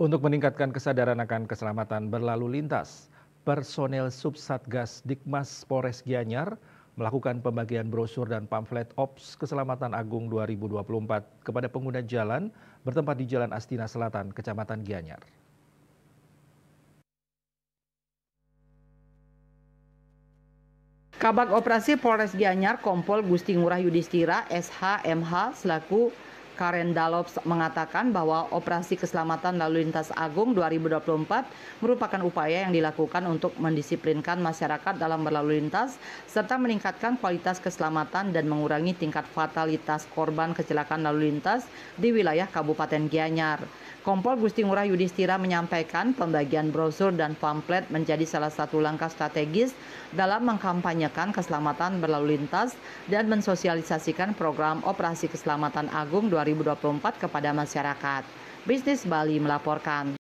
Untuk meningkatkan kesadaran akan keselamatan berlalu lintas, personel Subsatgas Dikmas Polres Gianyar melakukan pembagian brosur dan pamflet Ops Keselamatan Agung 2024 kepada pengguna jalan bertempat di Jalan Astina Selatan, Kecamatan Gianyar. Kabak Operasi Polres Gianyar Kompol Gusti Ngurah Yudhistira SH MH selaku Karen Dalops mengatakan bahwa operasi keselamatan lalu lintas agung 2024 merupakan upaya yang dilakukan untuk mendisiplinkan masyarakat dalam berlalu lintas serta meningkatkan kualitas keselamatan dan mengurangi tingkat fatalitas korban kecelakaan lalu lintas di wilayah Kabupaten Gianyar. Kompol Gusti Ngurah Yudhistira menyampaikan pembagian brosur dan pamflet menjadi salah satu langkah strategis dalam mengkampanyekan keselamatan berlalu lintas dan mensosialisasikan program Operasi Keselamatan Agung 2024 kepada masyarakat. Bisnis Bali melaporkan.